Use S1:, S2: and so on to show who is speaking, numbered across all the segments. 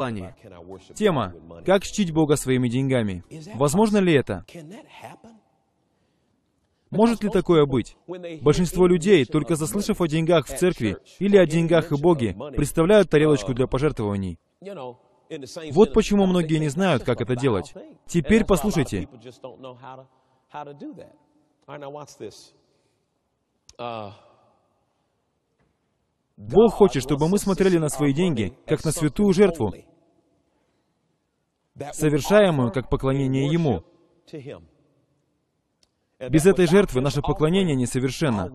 S1: плане. Тема «Как чтить Бога своими деньгами». Возможно ли это? Может ли такое быть? Большинство людей, только заслышав о деньгах в церкви или о деньгах и Боге, представляют uh, тарелочку для пожертвований.
S2: Вот почему многие не знают, как это делать. Теперь послушайте. Uh,
S1: Бог хочет, чтобы мы смотрели на свои деньги, как на святую жертву, совершаемую как поклонение Ему. Без этой жертвы наше поклонение несовершенно.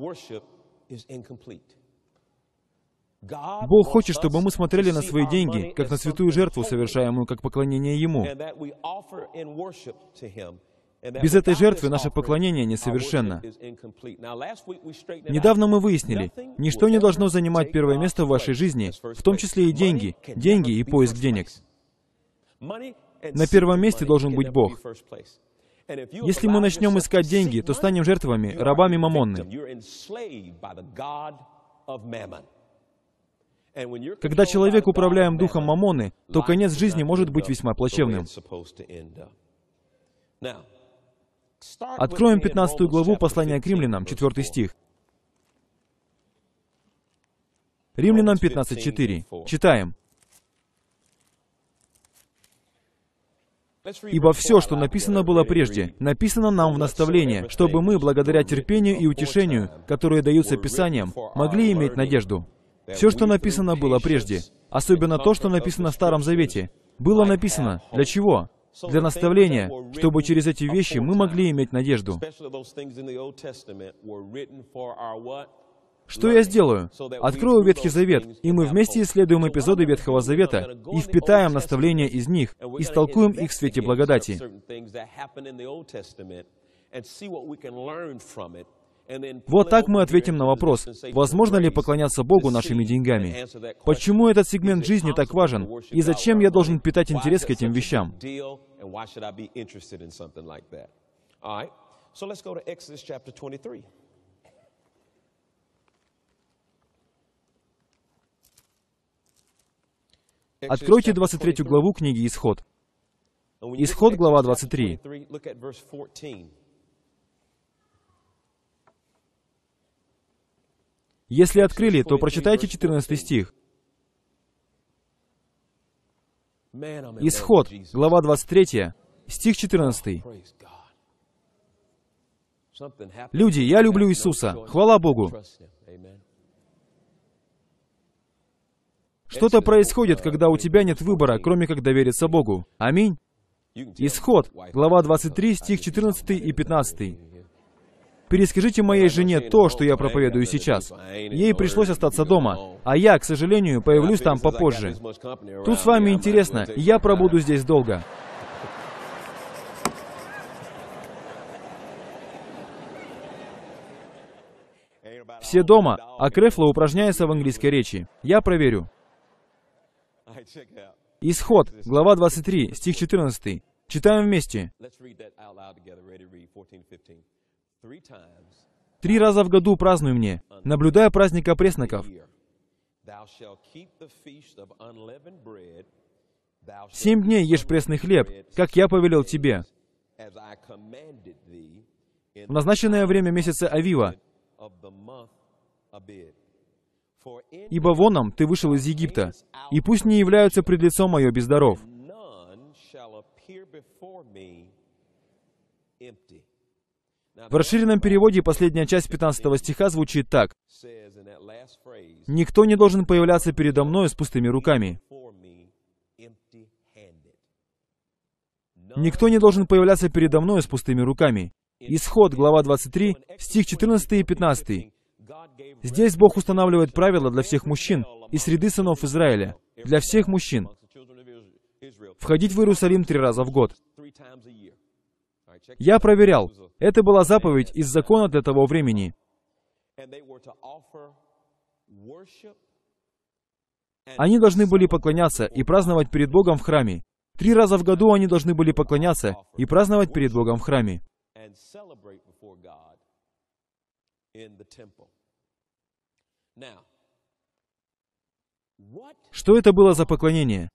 S1: Бог хочет, чтобы мы смотрели на свои деньги, как на святую жертву, совершаемую как поклонение Ему.
S2: Без этой жертвы наше поклонение несовершенно. Недавно мы
S1: выяснили, ничто не должно занимать первое место в вашей жизни, в том числе и деньги, деньги и поиск денег.
S2: На первом месте должен быть Бог. Если мы начнем искать
S1: деньги, то станем жертвами, рабами Мамонны.
S2: Когда человек управляем духом
S1: Мамоны, то конец жизни может быть весьма плачевным. Откроем 15 главу послания к римлянам, 4 стих. Римлянам 15.4. Читаем. Ибо все, что написано было прежде, написано нам в наставление, чтобы мы, благодаря терпению и утешению, которые даются Писанием, могли иметь надежду. Все, что написано было прежде, особенно то, что написано в Старом Завете, было написано для чего? Для наставления, чтобы через эти вещи мы могли иметь надежду. Что я сделаю? Открою Ветхий Завет, и мы вместе исследуем эпизоды Ветхого Завета и впитаем наставления из них, и истолкуем их в свете благодати.
S2: Вот так мы ответим на вопрос,
S1: возможно ли поклоняться Богу нашими деньгами. Почему этот сегмент жизни так важен, и зачем я должен питать интерес к этим вещам?
S2: So let's go to Exodus 23. Откройте 23 главу
S1: книги «Исход». Исход, глава 23. Если открыли, то прочитайте 14 стих.
S2: Исход,
S1: глава 23, стих 14. «Люди, я люблю Иисуса. Хвала Богу!» Что-то происходит, когда у тебя нет выбора, кроме как довериться Богу. Аминь. Исход, глава 23, стих 14 и 15. «Перескажите моей жене то, что я проповедую сейчас. Ей пришлось остаться дома, а я, к сожалению, появлюсь там попозже. Тут с вами интересно, я пробуду здесь долго». Все дома, а Крефло упражняется в английской речи. Я проверю. Исход, глава 23, стих 14. Читаем вместе. Три раза в году празднуй мне, наблюдая праздник опресноков. Семь дней ешь пресный хлеб, как я повелел тебе.
S2: В назначенное время месяца
S1: Авива, Ибо воном ты вышел из Египта, и пусть не являются пред лицом мое бездаров. В расширенном переводе последняя часть 15 стиха звучит так. «Никто не должен появляться передо мною с пустыми руками». «Никто не должен появляться передо мною с пустыми руками». Исход, глава 23, стих 14 и 15. Здесь Бог устанавливает правила для всех мужчин и среды сынов Израиля, для всех мужчин. Входить в Иерусалим три раза в год. Я проверял. Это была заповедь из закона для того времени. Они должны были поклоняться и праздновать перед Богом в храме. Три раза в году они должны были поклоняться и праздновать перед Богом в храме. Что это было за поклонение?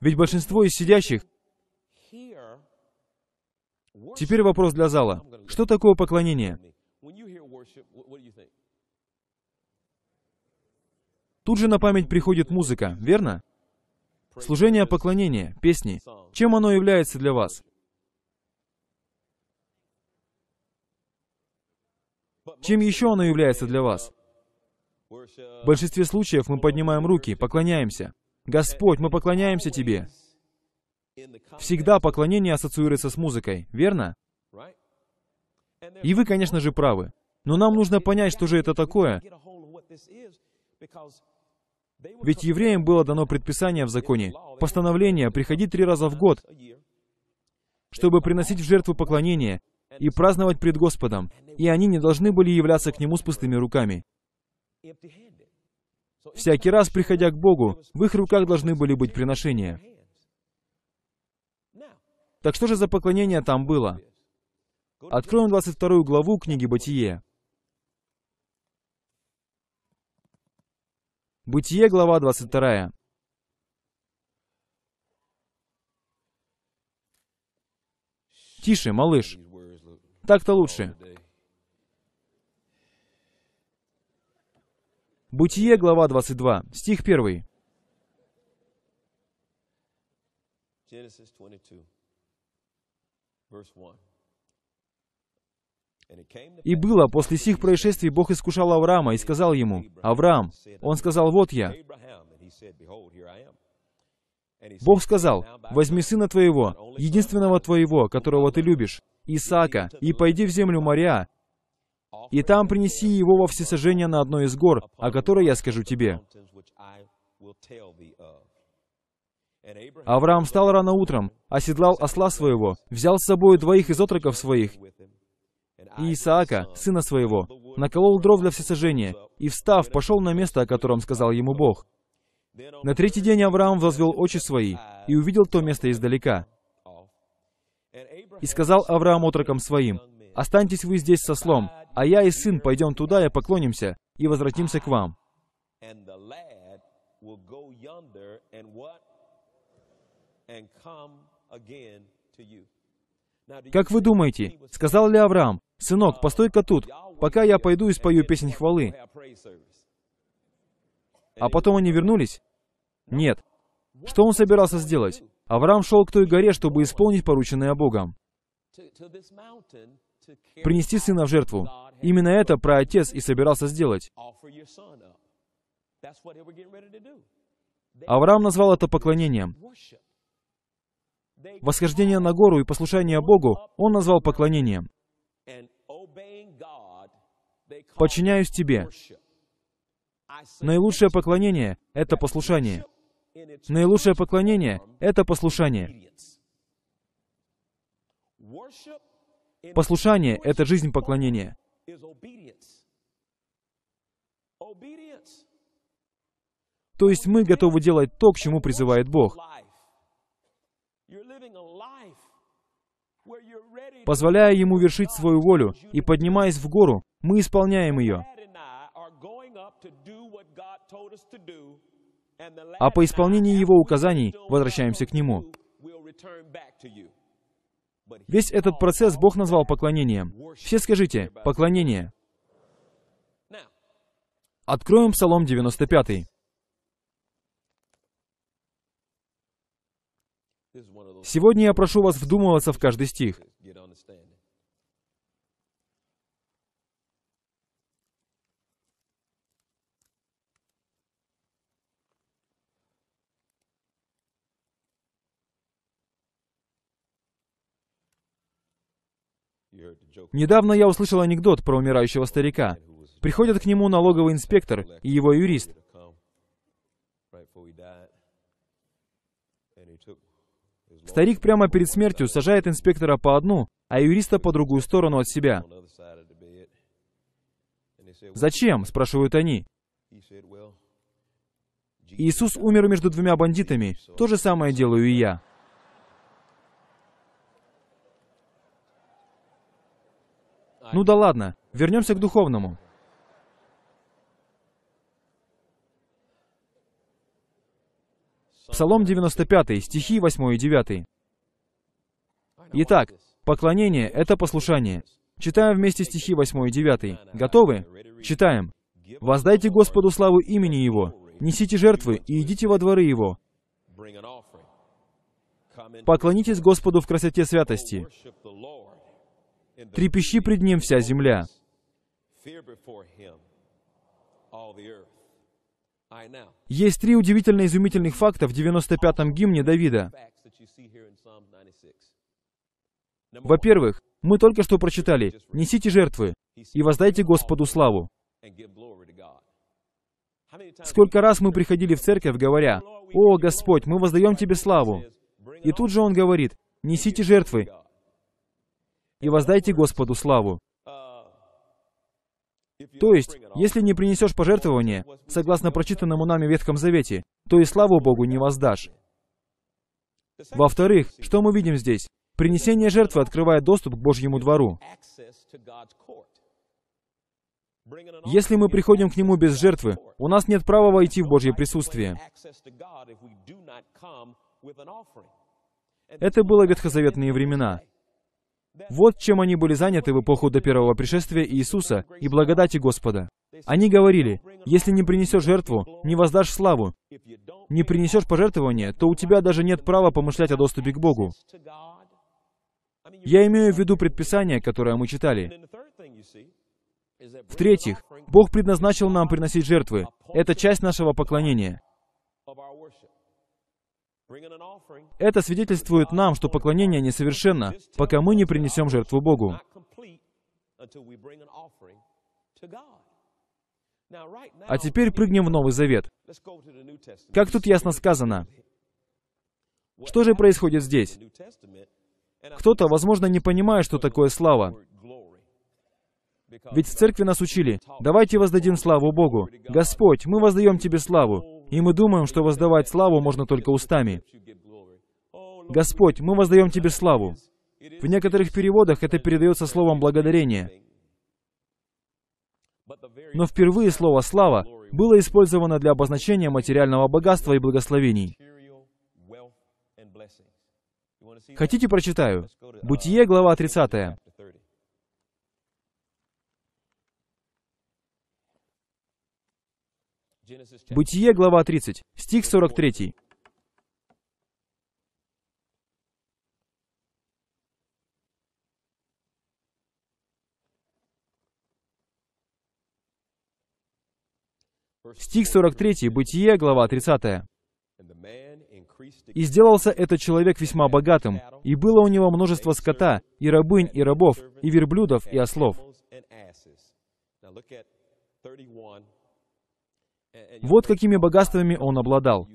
S1: Ведь большинство из сидящих... Теперь вопрос для зала. Что такое поклонение? Тут же на память приходит музыка, верно? Служение поклонения, песни. Чем оно является для вас? Чем еще оно является для вас? В большинстве случаев мы поднимаем руки, поклоняемся. Господь, мы поклоняемся Тебе. Всегда поклонение ассоциируется с музыкой, верно? И вы, конечно же, правы. Но нам нужно понять, что же это такое. Ведь евреям было дано предписание в законе, постановление приходить три раза в год, чтобы приносить в жертву поклонение и праздновать пред Господом, и они не должны были являться к Нему с пустыми руками. Всякий раз, приходя к Богу, в их руках должны были быть приношения. Так что же за поклонение там было? Откроем 22 главу книги Бытие. Бытие, глава 22. Тише, малыш. Так-то лучше. Бытие, глава 22, стих 1.
S2: «И было, после
S1: сих происшествий Бог искушал Авраама и сказал ему, «Авраам!» Он сказал, «Вот я!» Бог сказал, «Возьми сына твоего, единственного твоего, которого ты любишь, Исаака, и пойди в землю моря, и там принеси его во всесожжение на одной из гор, о которой я скажу тебе». Авраам встал рано утром, оседлал осла своего, взял с собой двоих из отроков своих, и Исаака, сына своего, наколол дров для всесожжения, и, встав, пошел на место, о котором сказал ему Бог. На третий день Авраам возвел очи свои и увидел то место издалека. И сказал Авраам отрокам своим, «Останьтесь вы здесь со слом, а я и сын пойдем туда и поклонимся, и возвратимся к вам». Как вы думаете, сказал ли Авраам, «Сынок, uh, постой-ка тут, пока я пойду и спою песнь хвалы». А потом они вернулись? Нет. Что он собирался сделать? Авраам шел к той горе, чтобы исполнить порученное Богом. Принести сына в жертву. Именно это про отец и собирался сделать. Авраам назвал это поклонением. Восхождение на гору и послушание Богу он назвал поклонением. «Подчиняюсь тебе». Наилучшее поклонение — это послушание. Наилучшее поклонение — это послушание. Послушание — это жизнь поклонения. То есть мы готовы делать то, к чему призывает Бог. Позволяя Ему вершить свою волю и поднимаясь в гору, мы исполняем ее а по исполнении Его указаний возвращаемся к Нему. Весь этот процесс Бог назвал поклонением. Все скажите «поклонение». Откроем Псалом 95. Сегодня я прошу вас вдумываться в каждый стих. Недавно я услышал анекдот про умирающего старика. Приходят к нему налоговый инспектор и его юрист. Старик прямо перед смертью сажает инспектора по одну, а юриста по другую сторону от себя. «Зачем?» — спрашивают они. Иисус умер между двумя бандитами. То же самое делаю и я. Ну да ладно, вернемся к духовному. Псалом 95, стихи 8 и 9. Итак, поклонение — это послушание. Читаем вместе стихи 8 и 9. Готовы? Читаем. «Воздайте Господу славу имени Его, несите жертвы и идите во дворы Его. Поклонитесь Господу в красоте святости трепещи пред Ним вся земля. Есть три удивительно изумительных факта в 95-м гимне Давида. Во-первых, мы только что прочитали «Несите жертвы и воздайте Господу славу». Сколько раз мы приходили в церковь, говоря, «О, Господь, мы воздаем Тебе славу». И тут же Он говорит, «Несите жертвы и воздайте Господу славу. То есть, если не принесешь пожертвование, согласно прочитанному нами Ветхом Завете, то и славу Богу не воздашь. Во-вторых, что мы видим здесь? Принесение жертвы открывает доступ к Божьему двору. Если мы приходим к Нему без жертвы, у нас нет права войти в Божье присутствие. Это было ветхозаветные времена. Вот чем они были заняты в эпоху до первого пришествия Иисуса и благодати Господа. Они говорили, если не принесешь жертву, не воздашь славу, не принесешь пожертвования, то у тебя даже нет права помышлять о доступе к Богу. Я имею в виду предписание, которое мы читали. В-третьих, Бог предназначил нам приносить жертвы. Это часть нашего поклонения. Это свидетельствует нам, что поклонение несовершенно, пока мы не принесем жертву Богу.
S2: А теперь прыгнем в Новый Завет. Как тут
S1: ясно сказано? Что же происходит здесь? Кто-то, возможно, не понимает, что такое слава. Ведь в церкви нас учили, давайте воздадим славу Богу. Господь, мы воздаем Тебе славу. И мы думаем, что воздавать славу можно только устами. Господь, мы воздаем Тебе славу. В некоторых переводах это передается словом «благодарение». Но впервые слово «слава» было использовано для обозначения материального богатства и благословений. Хотите, прочитаю? Бытие, глава 30. Бытие, глава 30, стих 43. Стих 43, Бытие, глава 30. «И сделался этот человек весьма богатым, и было у него множество скота, и рабынь, и рабов, и верблюдов, и ослов». Вот какими богатствами он обладал.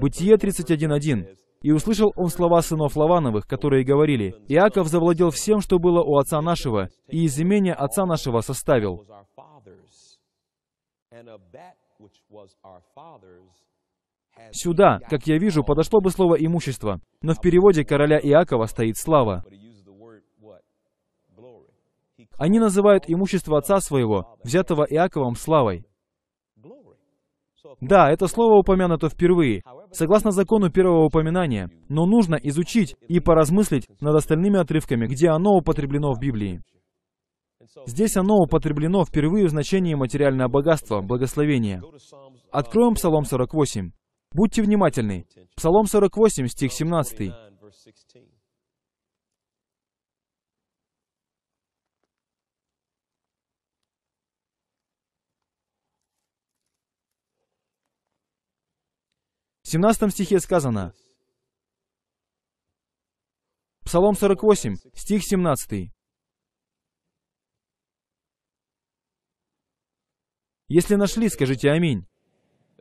S1: Бытие 31.1. «И услышал он слова сынов Лавановых, которые говорили, «Иаков завладел всем, что было у отца нашего, и из имения отца нашего составил». Сюда, как я вижу, подошло бы слово «имущество», но в переводе короля Иакова стоит «слава». Они называют имущество отца своего, взятого Иаковом славой. Да, это слово упомянуто впервые, согласно закону первого упоминания, но нужно изучить и поразмыслить над остальными отрывками, где оно употреблено в Библии. Здесь оно употреблено впервые в значении материальное богатство, благословение. Откроем Псалом 48. Будьте внимательны. Псалом 48, стих 17. В 17 стихе сказано, Псалом 48, стих 17. Если нашли, скажите «Аминь».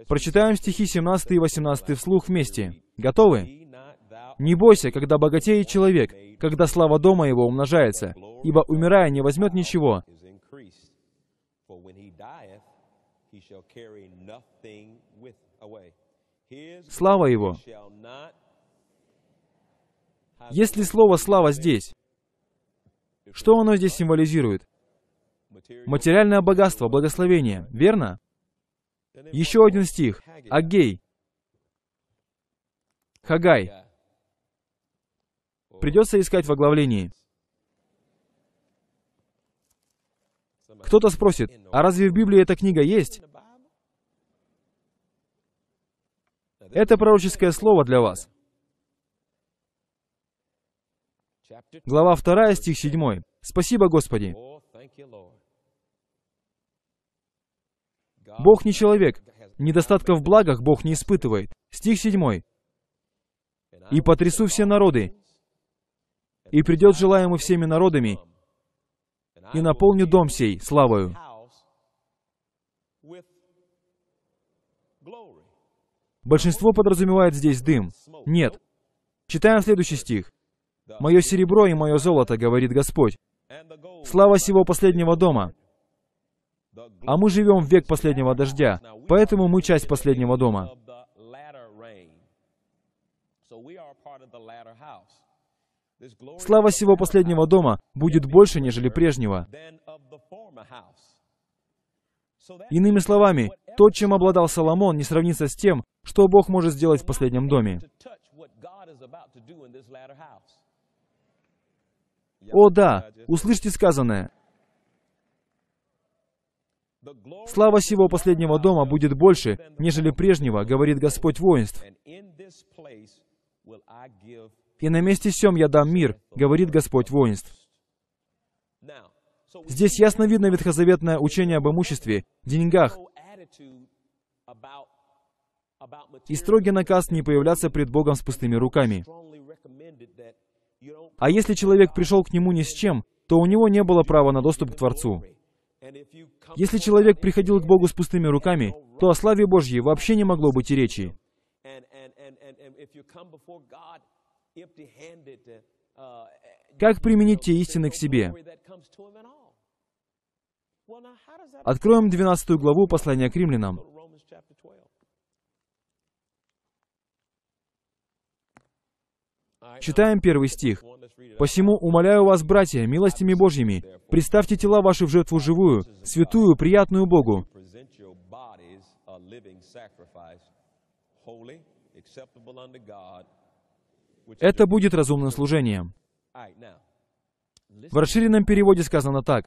S1: Прочитаем стихи 17 и 18 вслух вместе. Готовы? «Не бойся, когда богатеет человек, когда слава дома его умножается, ибо, умирая, не возьмет ничего».
S2: away. Слава Его.
S1: Если слово «слава» здесь, что оно здесь символизирует? Материальное богатство, благословение, верно? Еще один стих. Агей. Хагай. Придется искать в оглавлении. Кто-то спросит, а разве в Библии эта книга есть? Это пророческое слово для вас. Глава 2, стих 7. Спасибо, Господи. Бог не человек. Недостатка в благах Бог не испытывает. Стих 7. «И потрясу все народы, и придет желаемый всеми народами, и наполню дом сей славою». Большинство подразумевает здесь дым. Нет. Читаем следующий стих. «Мое серебро и мое золото, — говорит Господь, — слава сего последнего дома». А мы живем в век последнего дождя, поэтому мы часть последнего дома. Слава сего последнего дома будет больше, нежели прежнего. Иными словами, то, чем обладал Соломон, не сравнится с тем, что Бог может сделать в последнем доме. О да, услышьте сказанное. Слава сего последнего дома будет больше, нежели прежнего, говорит Господь воинств. И на месте сем я дам мир, говорит Господь воинств. Здесь ясно видно ветхозаветное учение об имуществе, деньгах и строгий наказ не появляться пред Богом с пустыми руками. А если человек пришел к нему ни с чем, то у него не было права на доступ к Творцу. Если человек приходил к Богу с пустыми руками, то о славе Божьей вообще не могло быть и речи. Как применить те истины к себе? Откроем 12 главу послания к римлянам. Читаем первый стих. «Посему умоляю вас, братья, милостями Божьими, представьте тела ваши в жертву живую, святую, приятную Богу». Это будет разумным служением. В расширенном переводе сказано так.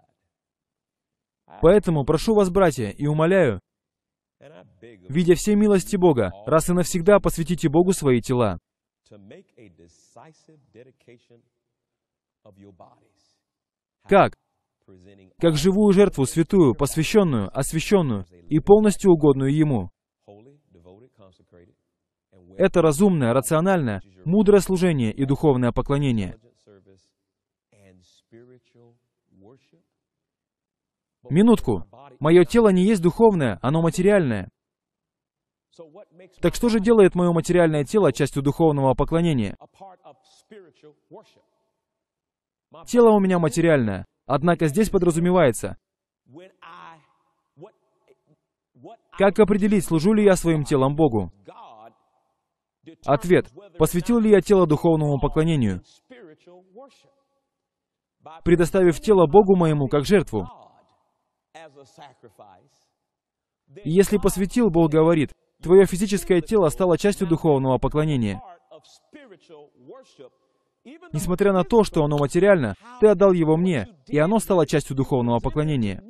S1: Поэтому прошу вас, братья, и умоляю, видя все милости Бога, раз и навсегда посвятите Богу свои тела. Как? Как живую жертву, святую, посвященную, освященную и полностью угодную Ему. Это разумное, рациональное, мудрое служение и духовное поклонение. Минутку. Мое тело не есть духовное, оно материальное. Так что же делает мое материальное тело частью духовного поклонения? Тело у меня материальное, однако здесь подразумевается, как определить, служу ли я своим телом Богу? Ответ. Посвятил ли я тело духовному поклонению, предоставив тело Богу моему как жертву? Если посвятил, Бог говорит, твое физическое тело стало частью духовного поклонения. Несмотря на то, что оно материально, ты отдал его мне, и оно стало частью духовного поклонения.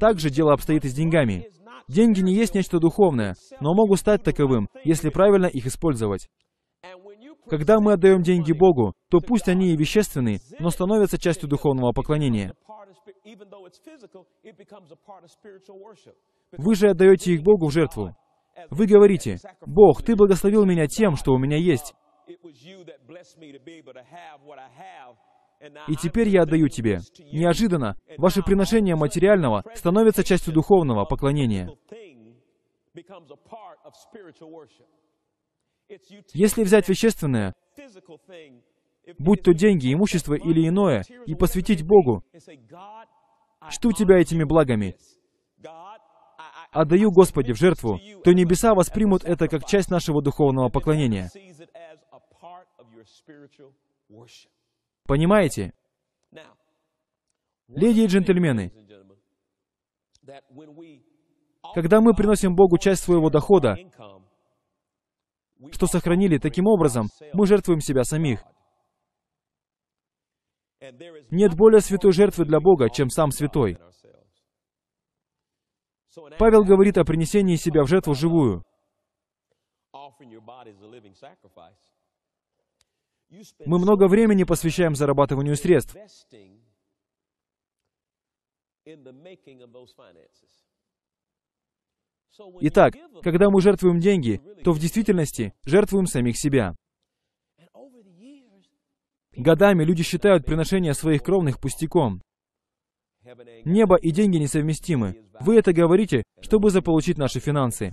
S1: Также дело обстоит и с деньгами. Деньги не есть нечто духовное, но могут стать таковым, если правильно их использовать. Когда мы отдаем деньги Богу, то пусть они и вещественны, но становятся частью духовного поклонения. Вы же отдаете их Богу в жертву. Вы говорите, «Бог, Ты благословил меня тем, что у меня есть, и теперь я отдаю Тебе». Неожиданно ваше приношение материального становится частью духовного поклонения. Если взять вещественное, будь то деньги, имущество или иное, и посвятить Богу, что у тебя этими благами? Отдаю Господи в жертву, то небеса воспримут это как часть нашего духовного поклонения. Понимаете? Леди и джентльмены, когда мы приносим Богу часть своего дохода, что сохранили. Таким образом, мы жертвуем себя самих. Нет более святой жертвы для Бога, чем сам святой. Павел говорит о принесении себя в жертву живую.
S2: Мы много времени посвящаем зарабатыванию средств.
S1: Итак, когда мы жертвуем деньги, то в действительности жертвуем самих себя. Годами люди считают приношение своих кровных пустяком. Небо и деньги несовместимы. Вы это говорите, чтобы заполучить наши финансы.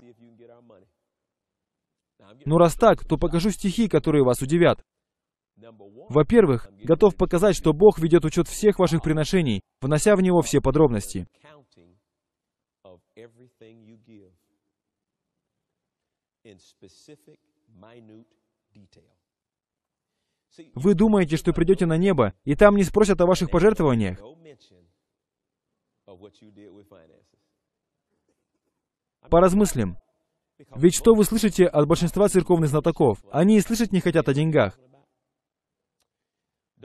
S1: Но раз так, то покажу стихи, которые вас удивят. Во-первых, готов показать, что Бог ведет учет всех ваших приношений, внося в него все подробности
S2: in specific, minute detail.
S1: Вы думаете, что придете на небо, и там не спросят о ваших пожертвованиях? Поразмыслим. Ведь что вы слышите от большинства церковных знатоков? Они и слышать не хотят о деньгах.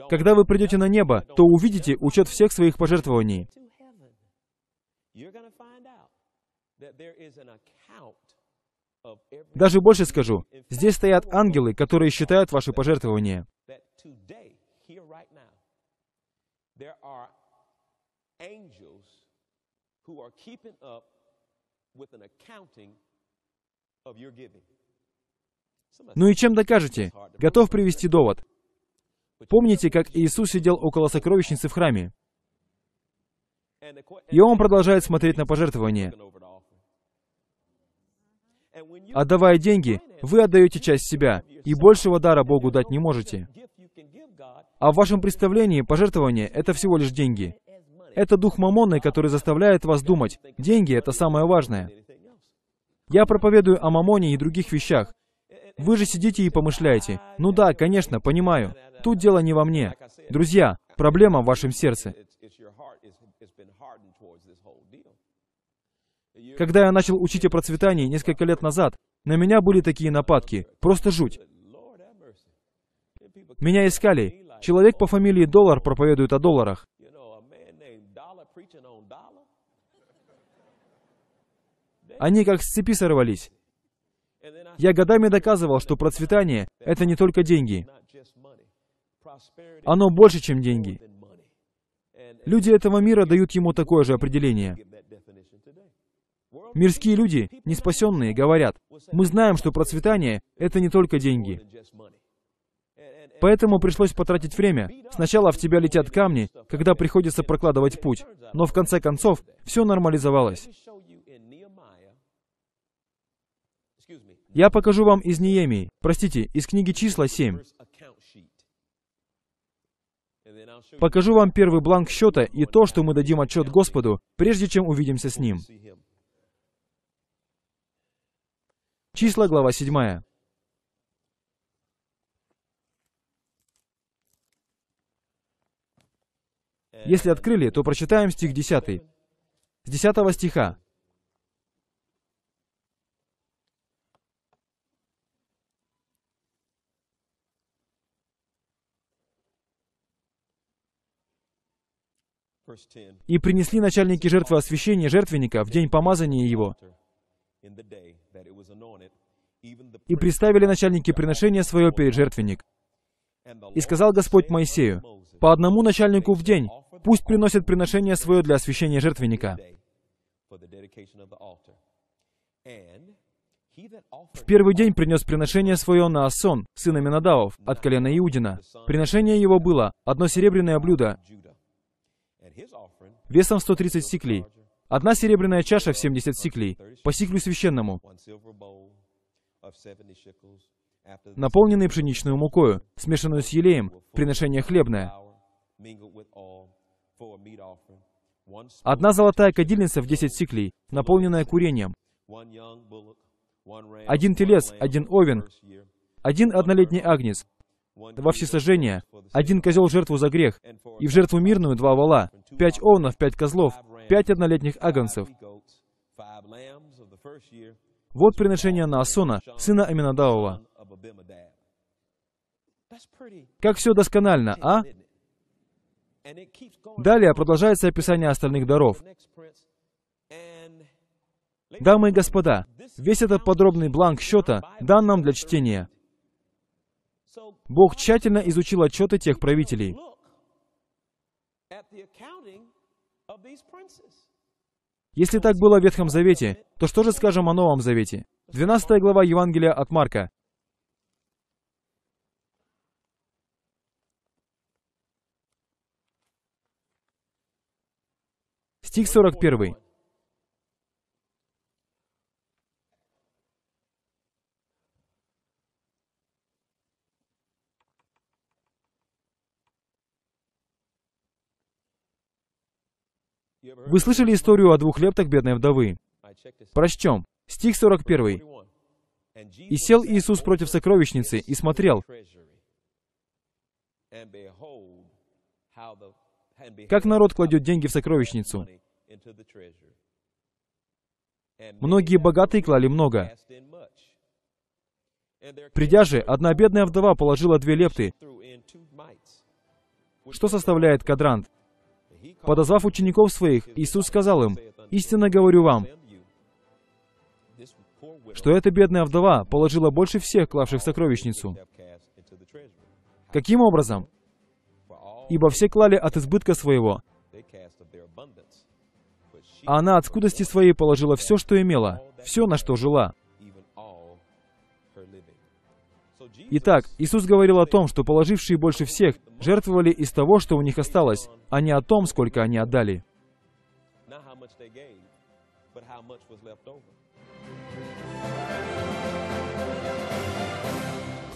S1: Когда вы придете на небо, то увидите учет всех своих пожертвований. Даже больше скажу, здесь стоят ангелы, которые считают ваши пожертвования. Ну и чем докажете? Готов привести довод. Помните, как Иисус сидел около сокровищницы в храме? И он продолжает смотреть на пожертвования. Отдавая деньги, вы отдаете часть себя, и большего дара Богу дать не можете. А в вашем представлении пожертвование — это всего лишь деньги. Это дух мамонный, который заставляет вас думать, деньги — это самое важное. Я проповедую о мамоне и других вещах. Вы же сидите и помышляете. Ну да, конечно, понимаю. Тут дело не во мне. Друзья, проблема в вашем сердце. Когда я начал учить о процветании несколько лет назад, на меня были такие нападки. Просто жуть. Меня искали. Человек по фамилии Доллар проповедует о долларах. Они как с цепи сорвались. Я годами доказывал, что процветание — это не только деньги. Оно больше, чем деньги. Люди этого мира дают ему такое же определение. Мирские люди, не спасенные, говорят, мы знаем, что процветание — это не только деньги. Поэтому пришлось потратить время. Сначала в тебя летят камни, когда приходится прокладывать путь. Но в конце концов, все нормализовалось. Я покажу вам из Неемии, простите, из книги числа 7. Покажу вам первый бланк счета и то, что мы дадим отчет Господу, прежде чем увидимся с Ним. Числа, глава 7. Если открыли, то прочитаем стих 10. С 10 стиха. «И принесли начальники жертвы освящения жертвенника в день помазания его, и представили начальники приношения свое перед жертвенник. И сказал Господь Моисею, «По одному начальнику в день пусть приносит приношение свое для освящения жертвенника». В первый день принес приношение свое на Ассон, сына Минадавов, от колена Иудина. Приношение его было одно серебряное блюдо, весом 130 стеклей. Одна серебряная чаша в 70 сиклей, по сиклю священному, наполненные пшеничную мукою, смешанную с елеем, приношение хлебное. Одна золотая кадильница в 10 сиклей, наполненная курением. Один телец, один овен, один однолетний агнец, два всесожжения, один козел в жертву за грех, и в жертву мирную два вала, пять овнов, пять козлов, пять однолетних агнцев. Вот приношение Наасона, сына Аминадавова. Как все досконально, а? Далее продолжается описание остальных даров. Дамы и господа, весь этот подробный бланк счета дан нам для чтения. Бог тщательно изучил отчеты тех правителей. Если так было в Ветхом Завете, то что же скажем о Новом Завете? 12 глава Евангелия от Марка. Стих 41. Вы слышали историю о двух лептах бедной вдовы? Прочтем. Стих 41. «И сел Иисус против сокровищницы и смотрел, как народ кладет деньги в сокровищницу. Многие богатые клали много. Придя же, одна бедная вдова положила две лепты, что составляет квадрант. Подозвав учеников своих, Иисус сказал им, «Истинно говорю вам, что эта бедная вдова положила больше всех, клавших в сокровищницу. Каким образом? Ибо все клали от избытка своего, а она от скудости своей положила все, что имела, все, на что жила. Итак, Иисус говорил о том, что положившие больше всех жертвовали из того, что у них осталось, а не о том, сколько они отдали.
S2: Not how